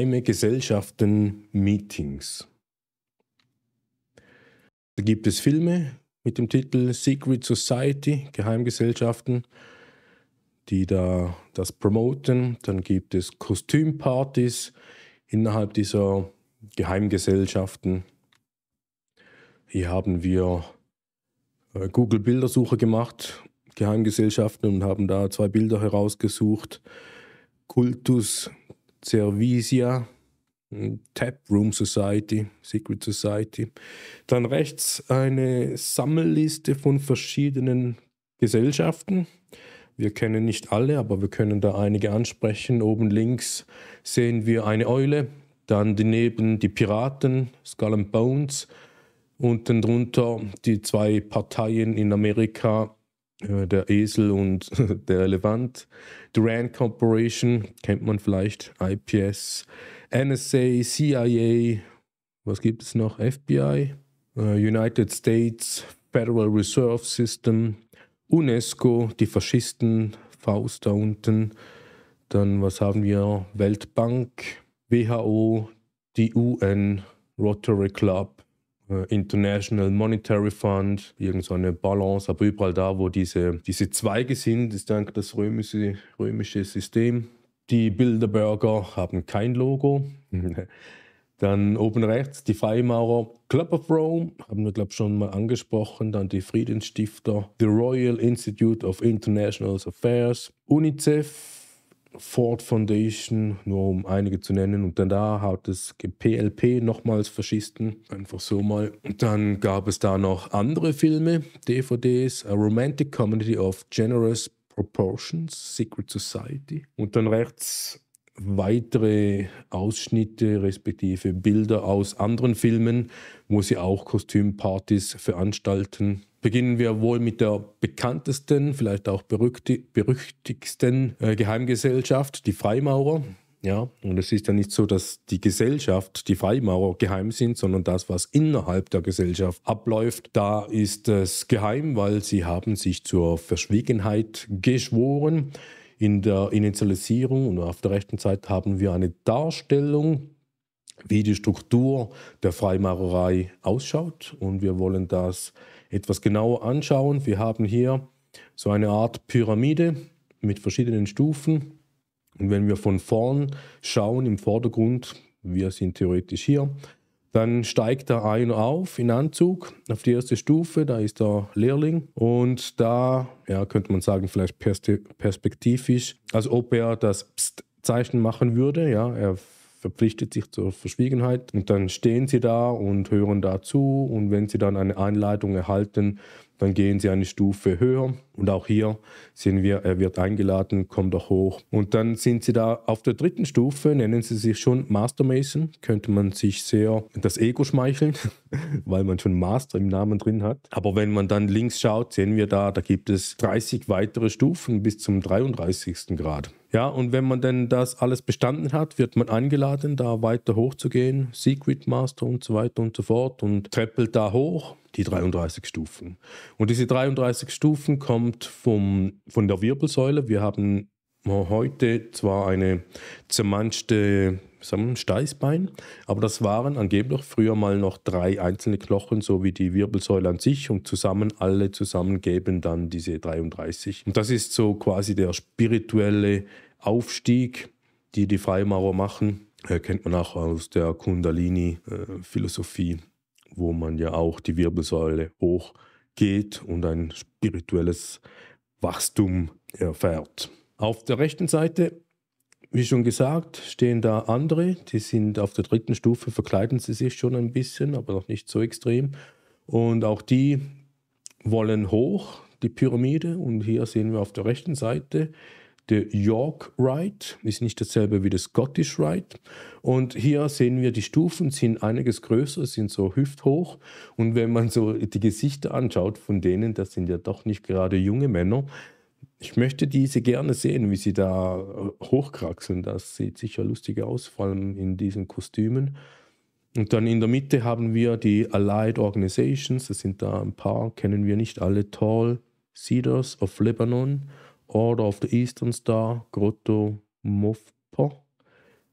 geheime Gesellschaften Meetings. Da gibt es Filme mit dem Titel Secret Society, Geheimgesellschaften, die da das promoten. Dann gibt es Kostümpartys innerhalb dieser Geheimgesellschaften. Hier haben wir äh, Google Bildersuche gemacht, Geheimgesellschaften, und haben da zwei Bilder herausgesucht. Kultus Cervisia, Taproom Society, Secret Society. Dann rechts eine Sammelliste von verschiedenen Gesellschaften. Wir kennen nicht alle, aber wir können da einige ansprechen. Oben links sehen wir eine Eule, dann daneben die Piraten, Skull and Bones, unten drunter die zwei Parteien in Amerika, äh, der Esel und der Elefant. Durand Corporation kennt man vielleicht, IPS, NSA, CIA, was gibt es noch? FBI, äh, United States Federal Reserve System, UNESCO, die Faschisten, Faust da unten. Dann, was haben wir? Weltbank, WHO, die UN, Rotary Club, äh, International Monetary Fund, irgendeine so Balance, aber überall da, wo diese, diese Zweige sind, ist dann das römische, römische System. Die Bilderberger haben kein Logo. Dann oben rechts die Freimaurer Club of Rome, haben wir, glaube ich, schon mal angesprochen. Dann die Friedensstifter, the Royal Institute of International Affairs, UNICEF, Ford Foundation, nur um einige zu nennen. Und dann da hat es PLP nochmals Faschisten, einfach so mal. Und dann gab es da noch andere Filme, DVDs, A Romantic Comedy of Generous Proportions, Secret Society. Und dann rechts weitere Ausschnitte respektive Bilder aus anderen Filmen, wo sie auch Kostümpartys veranstalten beginnen wir wohl mit der bekanntesten, vielleicht auch berüchtigsten äh, Geheimgesellschaft, die Freimaurer. Ja, und es ist ja nicht so, dass die Gesellschaft, die Freimaurer geheim sind, sondern das, was innerhalb der Gesellschaft abläuft, da ist es geheim, weil sie haben sich zur Verschwiegenheit geschworen. In der Initialisierung und auf der rechten Seite haben wir eine Darstellung wie die Struktur der Freimaurerei ausschaut und wir wollen das etwas genauer anschauen. Wir haben hier so eine Art Pyramide mit verschiedenen Stufen. Und wenn wir von vorn schauen im Vordergrund, wir sind theoretisch hier, dann steigt da einer auf in Anzug auf die erste Stufe, da ist der Lehrling und da, ja, könnte man sagen, vielleicht perspektivisch, als ob er das Pst Zeichen machen würde, ja, er verpflichtet sich zur Verschwiegenheit. Und dann stehen sie da und hören dazu. Und wenn sie dann eine Einleitung erhalten, dann gehen sie eine Stufe höher und auch hier sind wir, er wird eingeladen, kommt doch hoch. Und dann sind sie da auf der dritten Stufe, nennen sie sich schon Master Mason, könnte man sich sehr das Ego schmeicheln, weil man schon Master im Namen drin hat. Aber wenn man dann links schaut, sehen wir da, da gibt es 30 weitere Stufen bis zum 33. Grad. Ja, und wenn man denn das alles bestanden hat, wird man eingeladen, da weiter hochzugehen, Secret Master und so weiter und so fort und treppelt da hoch die 33 Stufen. Und diese 33 Stufen kommen kommt vom, von der Wirbelsäule. Wir haben heute zwar eine zermanschte wir, Steißbein, aber das waren angeblich früher mal noch drei einzelne Knochen, so wie die Wirbelsäule an sich und zusammen alle zusammen geben dann diese 33. Und das ist so quasi der spirituelle Aufstieg, die die Freimaurer machen. Äh, kennt man auch aus der Kundalini-Philosophie, äh, wo man ja auch die Wirbelsäule hoch geht und ein spirituelles Wachstum erfährt. Auf der rechten Seite, wie schon gesagt, stehen da andere, die sind auf der dritten Stufe, verkleiden sie sich schon ein bisschen, aber noch nicht so extrem. Und auch die wollen hoch, die Pyramide. Und hier sehen wir auf der rechten Seite der York Rite ist nicht dasselbe wie der Scottish Rite. Und hier sehen wir, die Stufen sind einiges größer, sind so hüfthoch. Und wenn man so die Gesichter anschaut von denen, das sind ja doch nicht gerade junge Männer, ich möchte diese gerne sehen, wie sie da äh, hochkraxeln. Das sieht sicher lustig aus, vor allem in diesen Kostümen. Und dann in der Mitte haben wir die Allied Organizations, das sind da ein paar, kennen wir nicht alle, Tall, Cedars of Lebanon, Order of the Eastern Star, Grotto Mofpo,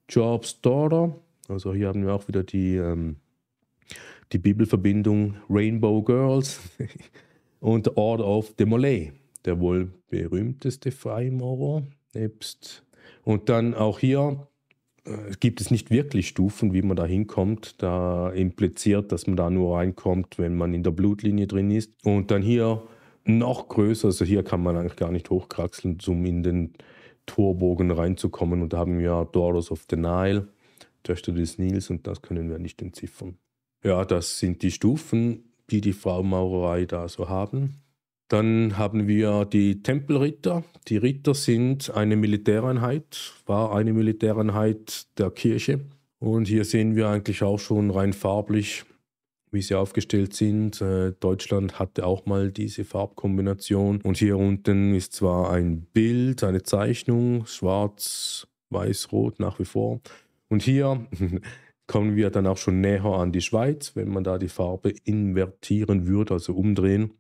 Jobs Daughter. Also hier haben wir auch wieder die, ähm, die Bibelverbindung Rainbow Girls und Order of the Molay, der wohl berühmteste Freimaurer. Nebst. Und dann auch hier äh, gibt es nicht wirklich Stufen, wie man da hinkommt. Da impliziert, dass man da nur reinkommt, wenn man in der Blutlinie drin ist. Und dann hier noch größer. Also hier kann man eigentlich gar nicht hochkraxeln, um in den Torbogen reinzukommen. Und da haben wir Daughters of the Nile, Töchter des Nils, und das können wir nicht entziffern. Ja, das sind die Stufen, die die Fraumaurerei da so haben. Dann haben wir die Tempelritter. Die Ritter sind eine Militäreinheit, war eine Militäreinheit der Kirche. Und hier sehen wir eigentlich auch schon rein farblich wie sie aufgestellt sind. Äh, Deutschland hatte auch mal diese Farbkombination. Und hier unten ist zwar ein Bild, eine Zeichnung, schwarz, weiß, rot nach wie vor. Und hier kommen wir dann auch schon näher an die Schweiz. Wenn man da die Farbe invertieren würde, also umdrehen,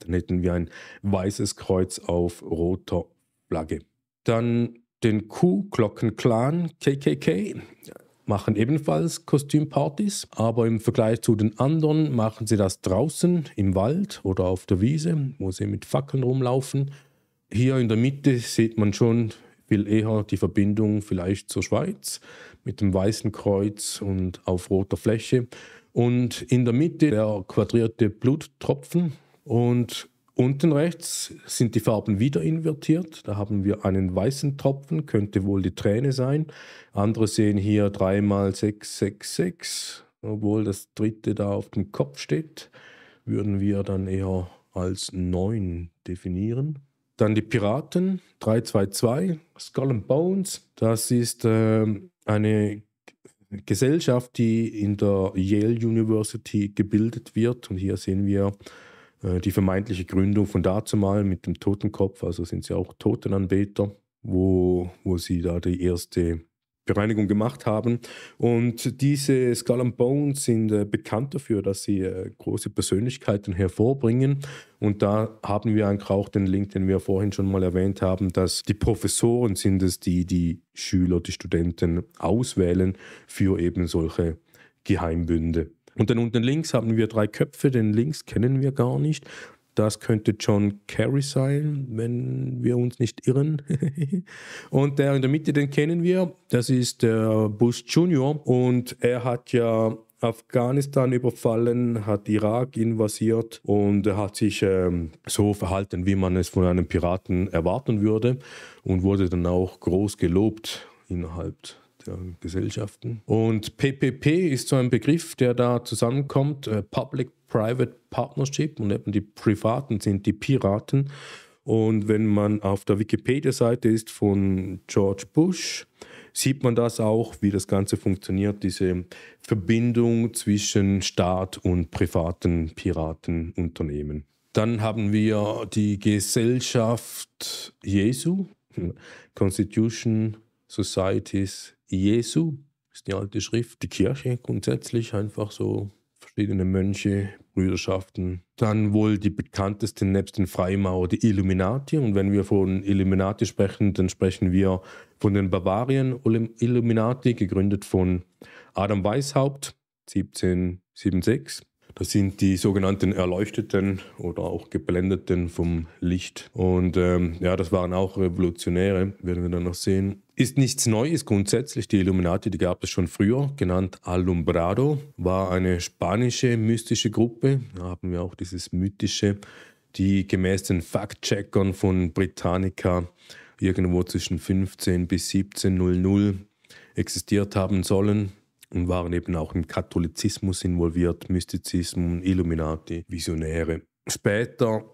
dann hätten wir ein weißes Kreuz auf roter Flagge. Dann den Kuh-Glocken-Clan, KKK machen ebenfalls Kostümpartys, aber im Vergleich zu den anderen machen sie das draußen im Wald oder auf der Wiese, wo sie mit Fackeln rumlaufen. Hier in der Mitte sieht man schon viel eher die Verbindung vielleicht zur Schweiz mit dem Weißen Kreuz und auf roter Fläche. Und in der Mitte der quadrierte Bluttropfen. Und Unten rechts sind die Farben wieder invertiert. Da haben wir einen weißen Tropfen, könnte wohl die Träne sein. Andere sehen hier 3 mal 666, obwohl das dritte da auf dem Kopf steht, würden wir dann eher als 9 definieren. Dann die Piraten, 322, Skull and Bones. Das ist äh, eine Gesellschaft, die in der Yale University gebildet wird. Und hier sehen wir äh, die vermeintliche Gründung von dazumal mit dem Totenkopf, also sind sie auch Totenanbeter, wo, wo sie da die erste Bereinigung gemacht haben. Und diese Skull and Bones sind äh, bekannt dafür, dass sie äh, große Persönlichkeiten hervorbringen. Und da haben wir eigentlich auch den Link, den wir vorhin schon mal erwähnt haben, dass die Professoren sind es, die die Schüler, die Studenten auswählen für eben solche Geheimbünde. Und dann unten links haben wir drei Köpfe, den links kennen wir gar nicht. Das könnte John Kerry sein, wenn wir uns nicht irren. und der in der Mitte, den kennen wir, das ist der Bush Junior. Und er hat ja Afghanistan überfallen, hat Irak invasiert und hat sich ähm, so verhalten, wie man es von einem Piraten erwarten würde und wurde dann auch groß gelobt innerhalb der Gesellschaften. Und PPP ist so ein Begriff, der da zusammenkommt, äh, Public-Private Partnership und eben die Privaten sind die Piraten. Und wenn man auf der Wikipedia-Seite ist von George Bush, sieht man das auch, wie das Ganze funktioniert, diese Verbindung zwischen Staat und privaten Piratenunternehmen. Dann haben wir die Gesellschaft Jesu, Constitution Societies Jesu, ist die alte Schrift, die Kirche grundsätzlich einfach so verschiedene Mönche, Brüderschaften. Dann wohl die bekanntesten nebst den Freimaurer, die Illuminati. Und wenn wir von Illuminati sprechen, dann sprechen wir von den Bavarien Illuminati, gegründet von Adam Weishaupt 1776. Das sind die sogenannten Erleuchteten oder auch Geblendeten vom Licht. Und ähm, ja, das waren auch Revolutionäre, werden wir dann noch sehen. Ist nichts Neues grundsätzlich. Die Illuminati, die gab es schon früher, genannt Alumbrado, war eine spanische mystische Gruppe. Da haben wir auch dieses mythische, die gemäß den Fact-Checkern von Britannica irgendwo zwischen 15 bis 1700 existiert haben sollen und waren eben auch im Katholizismus involviert, Mystizismus, Illuminati, Visionäre. Später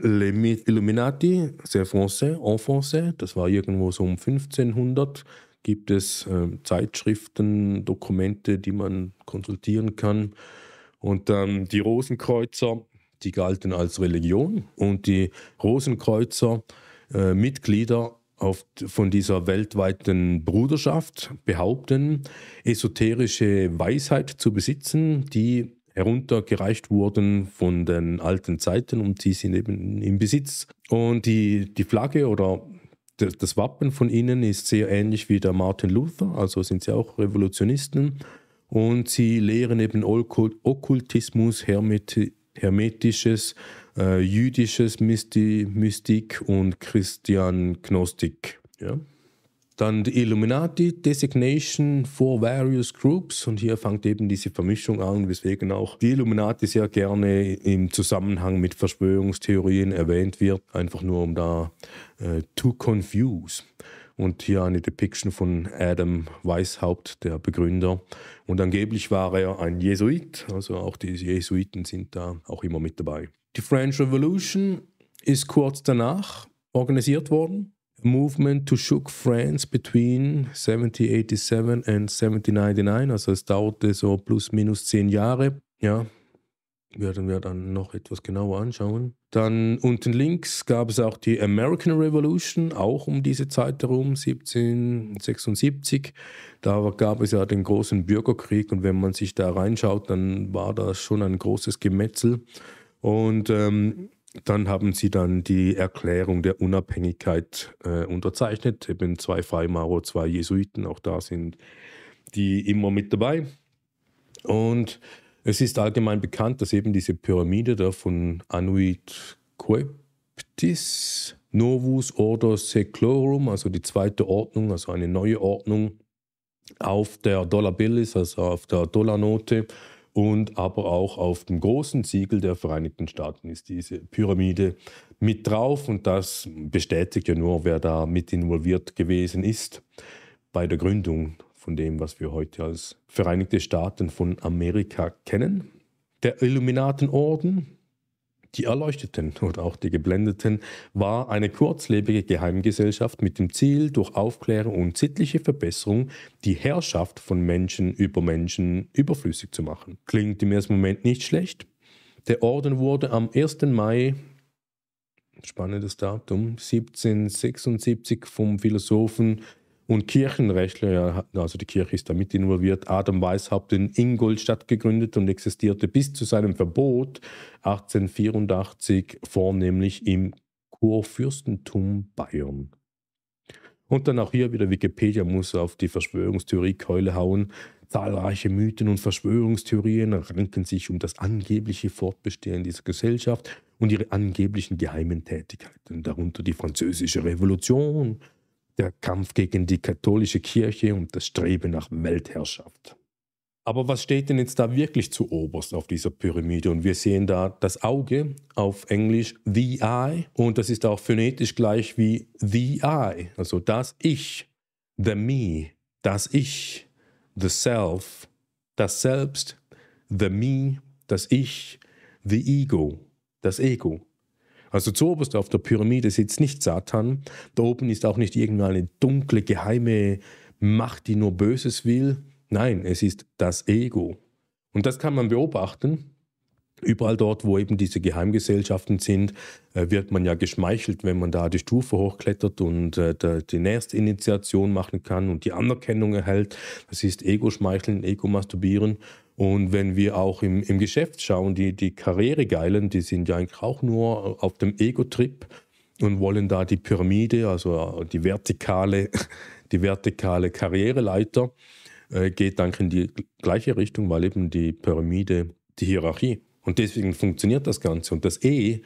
Illuminati, c'est français, en français, das war irgendwo so um 1500, gibt es äh, Zeitschriften, Dokumente, die man konsultieren kann. Und ähm, die Rosenkreuzer, die galten als Religion und die Rosenkreuzer äh, Mitglieder auf, von dieser weltweiten Bruderschaft behaupten, esoterische Weisheit zu besitzen, die heruntergereicht wurden von den alten Zeiten und die sind eben im Besitz. Und die, die Flagge oder das Wappen von ihnen ist sehr ähnlich wie der Martin Luther, also sind sie auch Revolutionisten. Und sie lehren eben Okkultismus, Hermet, Hermetisches, äh, jüdisches Mysti Mystik und Christian Gnostik. Ja. Dann die Illuminati Designation for Various Groups. Und hier fängt eben diese Vermischung an, weswegen auch die Illuminati sehr gerne im Zusammenhang mit Verschwörungstheorien erwähnt wird, einfach nur um da äh, to confuse. Und hier eine Depiction von Adam Weishaupt, der Begründer. Und angeblich war er ein Jesuit, also auch die Jesuiten sind da auch immer mit dabei. Die French Revolution ist kurz danach organisiert worden. A movement to shook France between 1787 and 1799. Also es dauerte so plus minus zehn Jahre. Ja, werden wir dann noch etwas genauer anschauen. Dann unten links gab es auch die American Revolution, auch um diese Zeit herum, 1776. Da gab es ja den großen Bürgerkrieg und wenn man sich da reinschaut, dann war das schon ein großes Gemetzel. Und ähm, dann haben sie dann die Erklärung der Unabhängigkeit äh, unterzechnet. Eben zwei Freimaurer, zwei Jesuiten, auch da sind die immer mit dabei. Und es ist allgemein bekannt, dass eben diese Pyramide da von Anuit Coeptis Novus Ordo Seclorum, also die zweite Ordnung, also eine neue Ordnung, auf der Dollar Billis, also auf der Dollarnote, und aber auch auf dem großen Siegel der Vereinigten Staaten ist diese Pyramide mit drauf und das bestätigt ja nur, wer da mit involviert gewesen ist bei der Gründung von dem, was wir heute als Vereinigte Staaten von Amerika kennen. Der Illuminatenorden die Erleuchteten oder auch die Geblendeten, war eine kurzlebige Geheimgesellschaft mit dem Ziel, durch Aufklärung und sittliche Verbesserung die Herrschaft von Menschen über Menschen überflüssig zu machen. Klingt im ersten Moment nicht schlecht. Der Orden wurde am 1. Mai spannendes Datum, 1776 vom Philosophen und Kirchenrechtler, also die Kirche ist damit involviert. Adam Weishaupt in Ingolstadt gegründet und existierte bis zu seinem Verbot 1884 vornehmlich im Kurfürstentum Bayern. Und dann auch hier wieder Wikipedia muss auf die Verschwörungstheorie Keule hauen. Zahlreiche Mythen und Verschwörungstheorien ranken sich um das angebliche Fortbestehen dieser Gesellschaft und ihre angeblichen geheimen Tätigkeiten, darunter die französische Revolution, der Kampf gegen die katholische Kirche und das Streben nach Weltherrschaft. Aber was steht denn jetzt da wirklich zu oberst auf dieser Pyramide? Und wir sehen da das Auge auf Englisch the eye und das ist auch phonetisch gleich wie the I, also das Ich, the me, das Ich, the self, das Selbst, the me, das Ich, the ego, das Ego. Also zu zuoberst auf der Pyramide sitzt nicht Satan, da oben ist auch nicht irgendeine dunkle, geheime Macht, die nur Böses will. Nein, es ist das Ego. Und das kann man beobachten, Überall dort, wo eben diese Geheimgesellschaften sind, äh, wird man ja geschmeichelt, wenn man da die Stufe hochklettert und äh, die Nächstinitiation machen kann und die Anerkennung erhält. Das ist Ego-Schmeicheln, Ego-Masturbieren. Und wenn wir auch im, im Geschäft schauen, die, die Karrieregeilen, die sind ja eigentlich auch nur auf dem Ego-Trip und wollen da die Pyramide, also äh, die vertikale, die vertikale Karriereleiter, geht dann in die gleiche Richtung, weil eben die Pyramide die Hierarchie und deswegen funktioniert das Ganze. Und das E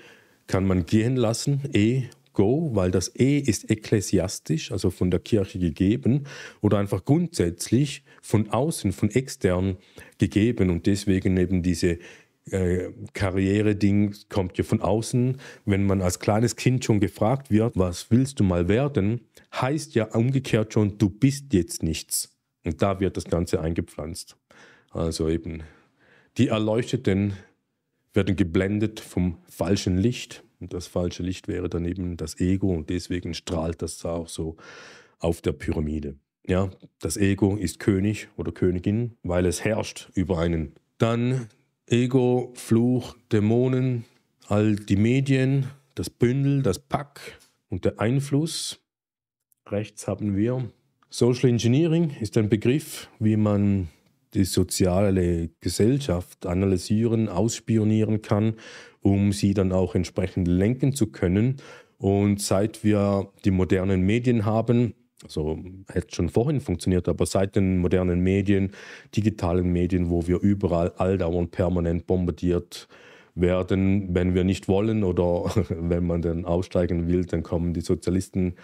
kann man gehen lassen, E go, weil das E ist ekklesiastisch, also von der Kirche gegeben oder einfach grundsätzlich von außen, von extern gegeben und deswegen eben diese äh, Karriere-Ding kommt ja von außen. Wenn man als kleines Kind schon gefragt wird, was willst du mal werden, heißt ja umgekehrt schon, du bist jetzt nichts. Und da wird das Ganze eingepflanzt. Also eben die Erleuchteten werden geblendet vom falschen Licht. Und das falsche Licht wäre dann eben das Ego und deswegen strahlt das auch so auf der Pyramide. Ja, das Ego ist König oder Königin, weil es herrscht über einen. Dann Ego, Fluch, Dämonen, all die Medien, das Bündel, das Pack und der Einfluss. Rechts haben wir Social Engineering ist ein Begriff, wie man die soziale Gesellschaft analysieren, ausspionieren kann, um sie dann auch entsprechend lenken zu können. Und seit wir die modernen Medien haben, also hätte schon vorhin funktioniert, aber seit den modernen Medien, digitalen Medien, wo wir überall alldauernd permanent bombardiert werden, wenn wir nicht wollen oder wenn man dann aussteigen will, dann kommen die Sozialisten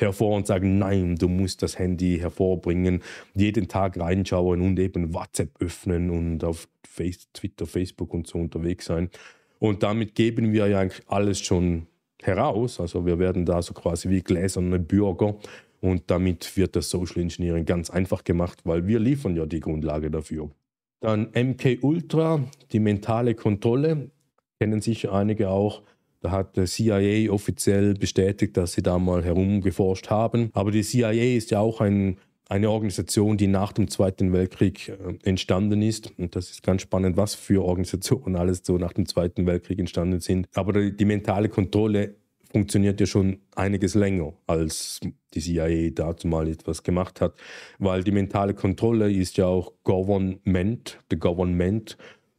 hervor und sagen, nein, du musst das Handy hervorbringen, jeden Tag reinschauen und eben WhatsApp öffnen und auf Face Twitter, Facebook und so unterwegs sein. Und damit geben wir ja eigentlich alles schon heraus. Also wir werden da so quasi wie gläserne Bürger. Und damit wird das Social Engineering ganz einfach gemacht, weil wir liefern ja die Grundlage dafür. Dann MK Ultra, die mentale Kontrolle, kennen sicher einige auch. Da hat der CIA offiziell bestätigt, dass sie da mal herumgeforscht haben. Aber die CIA ist ja auch ein, eine Organisation, die nach dem Zweiten Weltkrieg äh, entstanden ist. Und das ist ganz spannend, was für Organisationen alles so nach dem Zweiten Weltkrieg entstanden sind. Aber die, die mentale Kontrolle funktioniert ja schon einiges länger, als die CIA dazu mal etwas gemacht hat, weil die mentale Kontrolle ist ja auch Government, the Government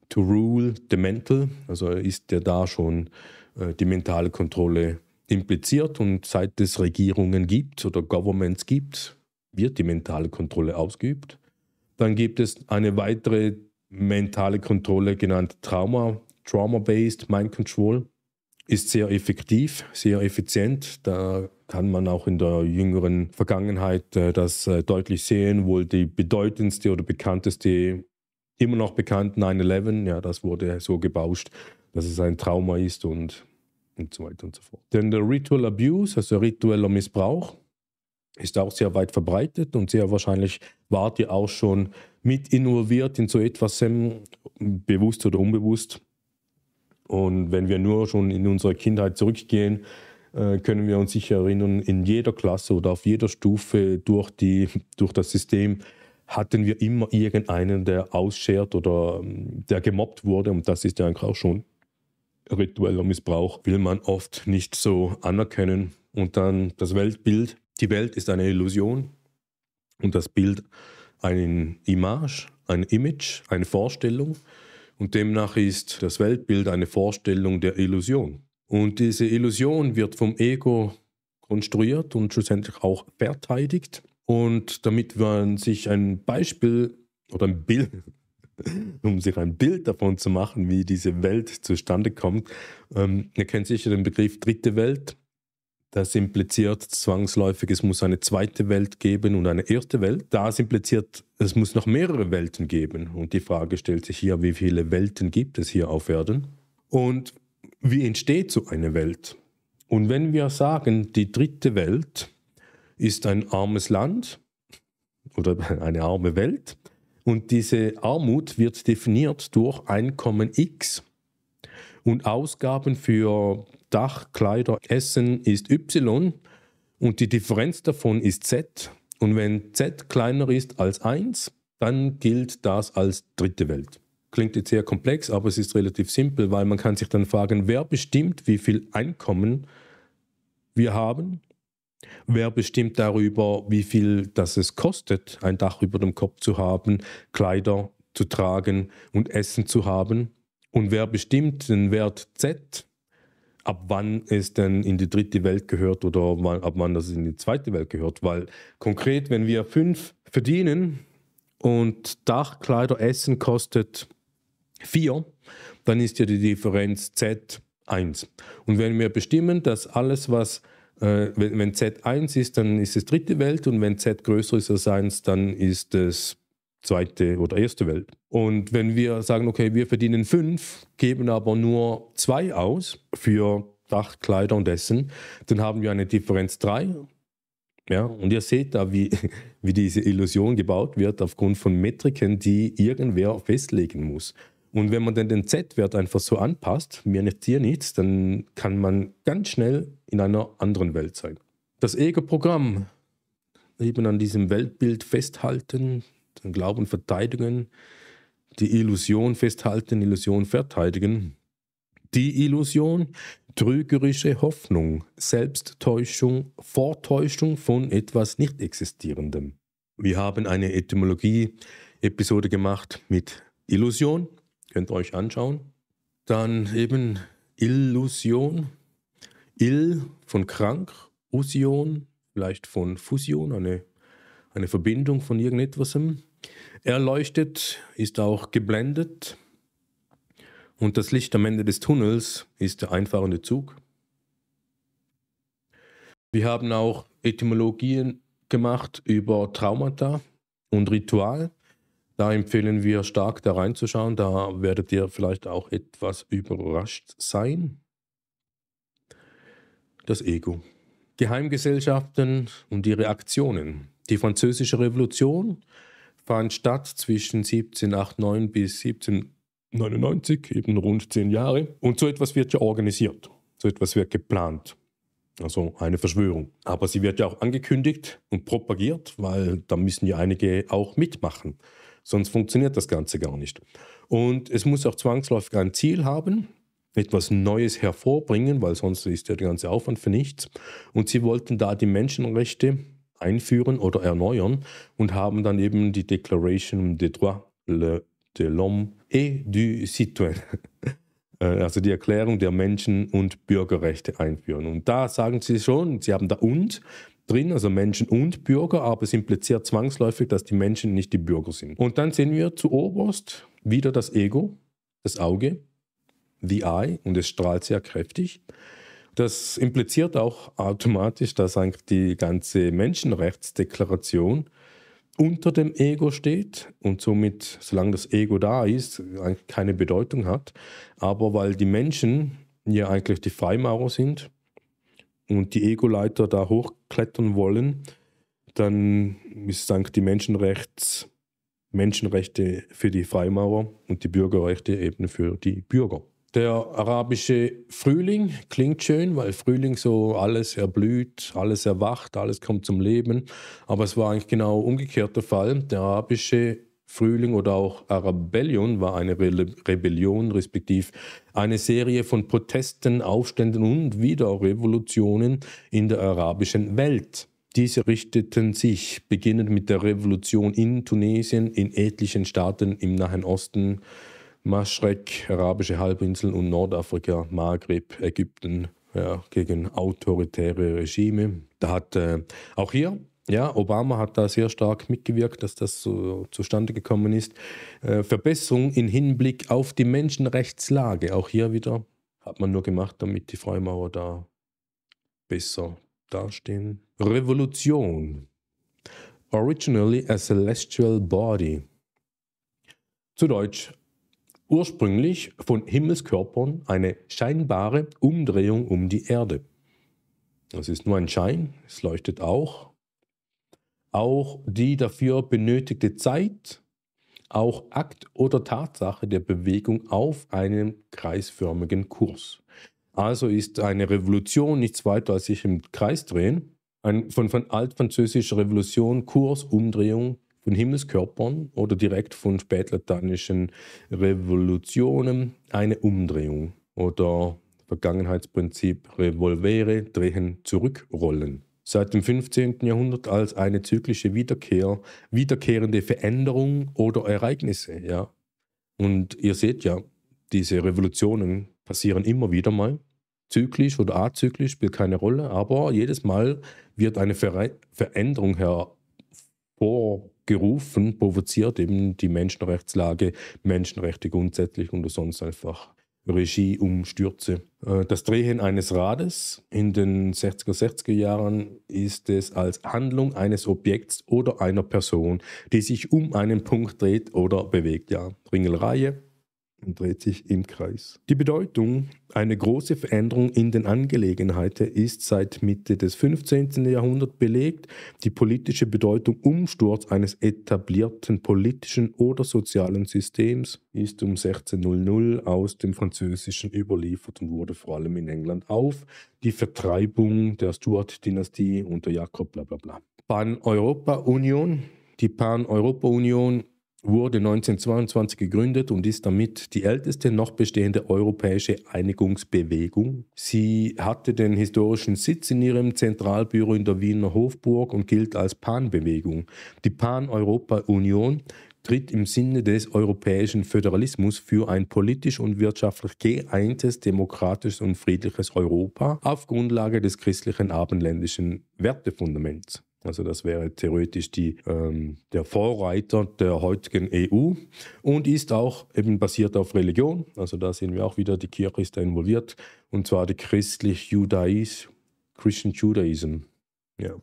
to rule the mental, also ist der da schon äh, die mentale Kontrolle impliziert. Und seit es Regierungen gibt oder Governments gibt, wird die mentale Kontrolle ausgeübt. Dann gibt es eine weitere mentale Kontrolle, genannt Trauma, Trauma-Based Mind Control. Ist sehr effektiv, sehr effizient. Da kann man auch in der jüngeren Vergangenheit äh, das äh, deutlich sehen. Wohl die bedeutendste oder bekannteste, immer noch bekannt, 9-11, ja, das wurde so gebauscht, dass es ein Trauma ist und, und so weiter und so fort. Denn der Ritual Abuse, also ritueller Missbrauch, ist auch sehr weit verbreitet und sehr wahrscheinlich wart ihr auch schon mit involviert in so etwas, ähm, bewusst oder unbewusst. Und wenn wir nur schon in unsere Kindheit zurückgehen, äh, können wir uns sicher erinnern, in jeder Klasse oder auf jeder Stufe durch, die, durch das System hatten wir immer irgendeinen, der ausschert oder ähm, der gemobbt wurde. Und das ist ja eigentlich auch schon ritueller Missbrauch will man oft nicht so anerkennen. Und dann das Weltbild. Die Welt ist eine Illusion und das Bild eine Image, ein Image, eine Vorstellung. Und demnach ist das Weltbild eine Vorstellung der Illusion. Und diese Illusion wird vom Ego konstruiert und schlussendlich auch verteidigt. Und damit man sich ein Beispiel oder ein Bild, um sich ein Bild davon zu machen, wie diese Welt zustande kommt. Ähm, ihr kennt sicher den Begriff dritte Welt. Das impliziert zwangsläufig, es muss eine zweite Welt geben und eine erste Welt. Das impliziert, es muss noch mehrere Welten geben. Und die Frage stellt sich hier, wie viele Welten gibt es hier auf Erden? Und wie entsteht so eine Welt? Und wenn wir sagen, die dritte Welt ist ein armes Land oder eine arme Welt, und diese Armut wird definiert durch Einkommen X. Und Ausgaben für Dach, Kleider, Essen ist Y und die Differenz davon ist Z. Und wenn Z kleiner ist als 1, dann gilt das als dritte Welt. Klingt jetzt sehr komplex, aber es ist relativ simpel, weil man kann sich dann fragen, wer bestimmt, wie viel Einkommen wir haben Wer bestimmt darüber, wie viel das es kostet, ein Dach über dem Kopf zu haben, Kleider zu tragen und Essen zu haben? Und wer bestimmt den Wert Z, ab wann es denn in die dritte Welt gehört oder ab wann das in die zweite Welt gehört? Weil konkret, wenn wir fünf verdienen und Dach, Kleider, Essen kostet vier, dann ist ja die Differenz Z 1. Und wenn wir bestimmen, dass alles, was äh, wenn, wenn, Z 1 ist, dann ist es dritte Welt und wenn Z größer ist als 1, dann ist es zweite oder erste Welt. Und wenn wir sagen, okay, wir verdienen 5, geben aber nur 2 aus für Dach, Kleider und Essen, dann haben wir eine Differenz 3. Ja, und ihr seht da, wie, wie diese Illusion gebaut wird aufgrund von Metriken, die irgendwer festlegen muss. Und wenn man dann den Z-Wert einfach so anpasst, mir nicht dir nichts, dann kann man ganz schnell in einer anderen Welt sein. Das Ego-Programm, eben an diesem Weltbild festhalten, den Glauben verteidigen, die Illusion festhalten, Illusion verteidigen. Die Illusion, trügerische Hoffnung, Selbsttäuschung, Vortäuschung von etwas Nicht-Existierendem. Wir haben eine Etymologie-Episode gemacht mit Illusion Könnt ihr euch anschauen. Dann eben Illusion. Ill von krank, Usion, vielleicht von Fusion, eine, eine Verbindung von irgendetwasem. Erleuchtet ist auch geblendet. Und das Licht am Ende des Tunnels ist der einfahrende Zug. Wir haben auch Etymologien gemacht über Traumata und Ritual. Da empfehlen wir stark da reinzuschauen. Da werdet ihr vielleicht auch etwas überrascht sein. Das Ego. Geheimgesellschaften und ihre Aktionen. Die Französische Revolution fand statt zwischen 1789 bis 1799, eben rund zehn Jahre. Und so etwas wird ja organisiert, so etwas wird geplant. Also eine Verschwörung. Aber sie wird ja auch angekündigt und propagiert, weil da müssen ja einige auch mitmachen. Sonst funktioniert das Ganze gar nicht. Und es muss auch zwangsläufig ein Ziel haben, etwas Neues hervorbringen, weil sonst ist der ganze Aufwand für nichts. Und sie wollten da die Menschenrechte einführen oder erneuern und haben dann eben die Declaration des droits de l'homme et du citoyen, äh, also die Erklärung der Menschen- und Bürgerrechte einführen. Und da sagen sie schon, sie haben da und, drin, also Menschen und Bürger, aber es impliziert zwangsläufig, dass die Menschen nicht die Bürger sind. Und dann sehen wir zu Oberst wieder das Ego, das Auge, the Eye, und es strahlt sehr kräftig. Das impliziert auch automatisch, dass eigentlich die ganze Menschenrechtsdeklaration unter dem Ego steht und somit, solange das Ego da ist, eigentlich keine Bedeutung hat. Aber weil die Menschen ja eigentlich die Freimaurer sind, und die Ego-Leiter da hochklettern wollen, dann ist dank die Menschenrechts, Menschenrechte für die Freimaurer und die Bürgerrechte eben für die Bürger. Der arabische Frühling klingt schön, weil Frühling so alles erblüht, alles erwacht, alles kommt zum Leben. Aber es war eigentlich genau umgekehrt der Fall. Der arabische Frühling oder auch Arabellion war eine Re Rebellion, respektive eine Serie von Protesten, Aufständen und wieder Revolutionen in der arabischen Welt. Diese richteten sich beginnend mit der Revolution in Tunesien, in etlichen Staaten im Nahen Osten, Maschrek, Arabische Halbinsel und Nordafrika, Maghreb, Ägypten, ja, gegen autoritäre Regime. Da hat äh, auch hier ja, Obama hat da sehr stark mitgewirkt, dass das so zustande gekommen ist. Äh, Verbesserung im Hinblick auf die Menschenrechtslage. Auch hier wieder hat man nur gemacht, damit die Freimaurer da besser dastehen. Revolution. Originally a celestial body. Zu Deutsch. Ursprünglich von Himmelskörpern eine scheinbare Umdrehung um die Erde. Das ist nur ein Schein, es leuchtet auch, auch die dafür benötigte Zeit, auch Akt oder Tatsache der Bewegung auf einem kreisförmigen Kurs. Also ist eine Revolution nichts weiter als sich im Kreis drehen. Ein, von, von altfranzösischer Revolution, Kurs, Umdrehung von Himmelskörpern oder direkt von spätlatanischen Revolutionen eine Umdrehung oder Vergangenheitsprinzip Revolvere, drehen, zurückrollen seit dem 15. Jahrhundert als eine zyklische Wiederkehr, wiederkehrende Veränderung oder Ereignisse. Ja? Und ihr seht ja, diese Revolutionen passieren immer wieder mal. Zyklisch oder azyklisch spielt keine Rolle, aber jedes Mal wird eine Ver Veränderung hervorgerufen, provoziert eben die Menschenrechtslage, Menschenrechte grundsätzlich und sonst einfach Regie umstürze. Äh, das Drehen eines Rades in den 60er, 60er Jahren ist es als Handlung eines Objekts oder einer Person, die sich um einen Punkt dreht oder bewegt. Ja, Ringelreihe, und dreht sich im Kreis. Die Bedeutung, eine große Veränderung in den Angelegenheiten ist seit Mitte des 15. Jahrhunderts belegt. Die politische Bedeutung Umsturz eines etablierten politischen oder sozialen Systems ist um 1600 aus dem Französischen überliefert und wurde vor allem in England auf. Die Vertreibung der Stuart-Dynastie unter Jakob, bla bla bla. Pan-Europa-Union die Pan-Europa-Union wurde 1922 gegründet und ist damit die älteste noch bestehende europäische Einigungsbewegung. Sie hatte den historischen Sitz in ihrem Zentralbüro in der Wiener Hofburg und gilt als Pan-Bewegung. Die Pan-Europa-Union tritt im Sinne des europäischen Föderalismus für ein politisch und wirtschaftlich geeintes, demokratisches und friedliches Europa auf Grundlage des christlichen abendländischen Wertefundaments. Also das wäre theoretisch die, ähm, der Vorreiter der heutigen EU und ist auch eben basiert auf Religion. Also da sehen wir auch wieder, die Kirche ist da involviert und zwar die christlich-judaism, Christian Judaism. Ja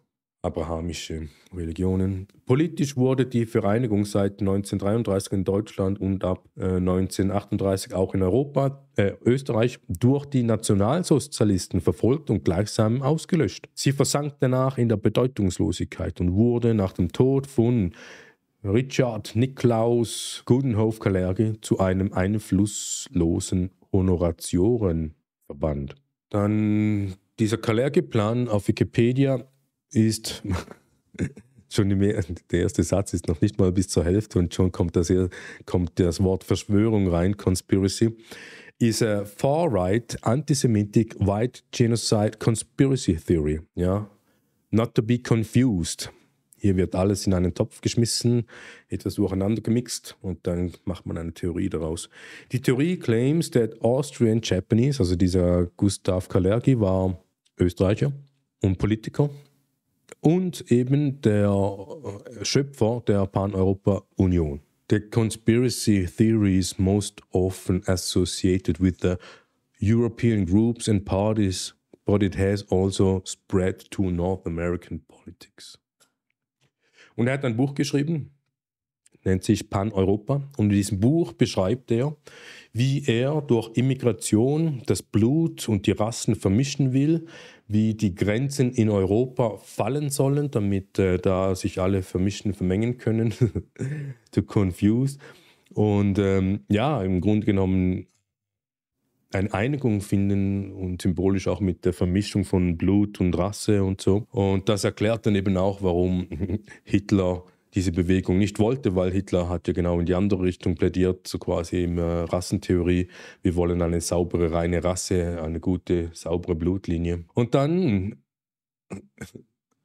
abrahamische Religionen. Politisch wurde die Vereinigung seit 1933 in Deutschland und ab äh, 1938 auch in Europa, äh, Österreich, durch die Nationalsozialisten verfolgt und gleichsam ausgelöscht. Sie versank danach in der Bedeutungslosigkeit und wurde nach dem Tod von Richard Niklaus gudenhof kalerge zu einem einflusslosen Honoratiorenverband. Dann dieser Kalergeplan auf Wikipedia ist schon mehr, der erste Satz ist noch nicht mal bis zur Hälfte und schon kommt das, kommt das Wort Verschwörung rein, Conspiracy, ist a far-right, antisemitic, white genocide conspiracy theory. Ja? Not to be confused. Hier wird alles in einen Topf geschmissen, etwas durcheinander gemixt und dann macht man eine Theorie daraus. Die Theorie claims that Austrian Japanese, also dieser Gustav Kalergi war Österreicher und Politiker, und eben der äh, Schöpfer der Pan-Europa-Union. The conspiracy theories most often associated with the European groups and parties, but it has also spread to North American politics. Und er hat ein Buch geschrieben, nennt sich Pan-Europa. Und in diesem Buch beschreibt er, wie er durch Immigration das Blut und die Rassen vermischen will, wie die Grenzen in Europa fallen sollen, damit äh, da sich alle vermischen, vermengen können. to confuse. Und ähm, ja, im Grunde genommen eine Einigung finden und symbolisch auch mit der Vermischung von Blut und Rasse und so. Und das erklärt dann eben auch, warum Hitler diese Bewegung nicht wollte, weil Hitler hat ja genau in die andere Richtung plädiert, so quasi in äh, Rassentheorie. Wir wollen eine saubere, reine Rasse, eine gute, saubere Blutlinie. Und dann äh,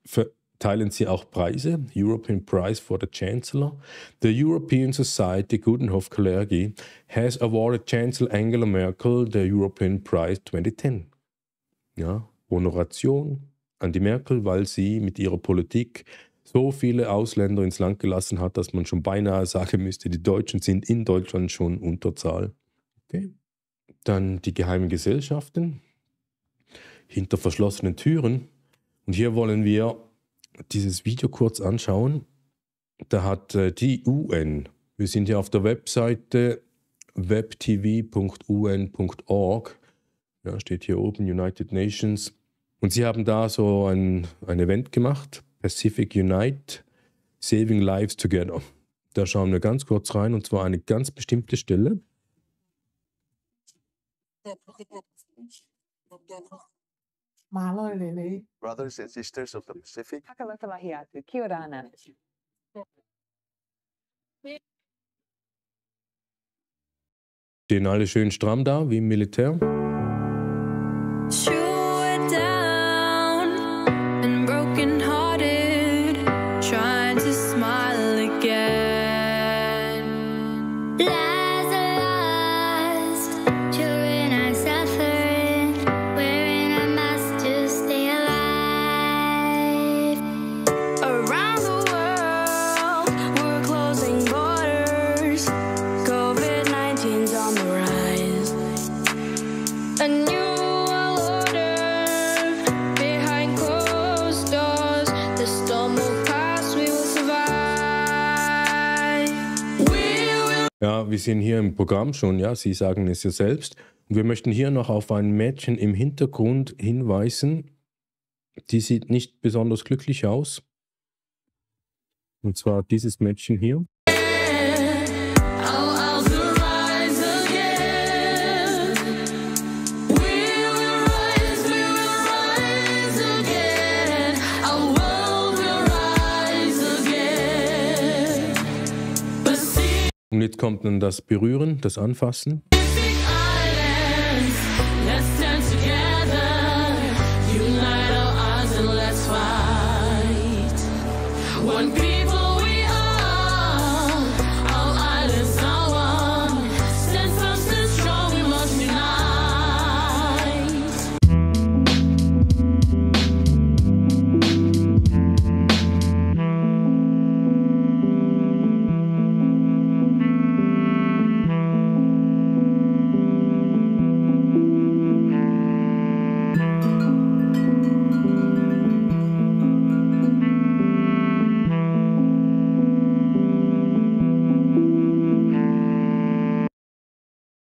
verteilen sie auch Preise, European Prize for the Chancellor. The European Society Gudenhof-Kalergi has awarded Chancellor Angela Merkel the European Prize 2010. Ja, Honoration an die Merkel, weil sie mit ihrer Politik so viele Ausländer ins Land gelassen hat, dass man schon beinahe sagen müsste, die Deutschen sind in Deutschland schon Unterzahl. Okay. Dann die geheimen Gesellschaften hinter verschlossenen Türen. Und hier wollen wir dieses Video kurz anschauen. Da hat äh, die UN, wir sind hier auf der Webseite webtv.un.org, ja, steht hier oben United Nations. Und sie haben da so ein, ein Event gemacht Pacific Unite Saving Lives Together. Da schauen wir ganz kurz rein und zwar eine ganz bestimmte Stelle. Brothers and sisters of the Pacific. Stehen alle schön stramm da, wie im Militär. Shoot. bisschen hier im Programm schon, ja, Sie sagen es ja selbst. Und wir möchten hier noch auf ein Mädchen im Hintergrund hinweisen. Die sieht nicht besonders glücklich aus. Und zwar dieses Mädchen hier. jetzt kommt dann das Berühren, das Anfassen.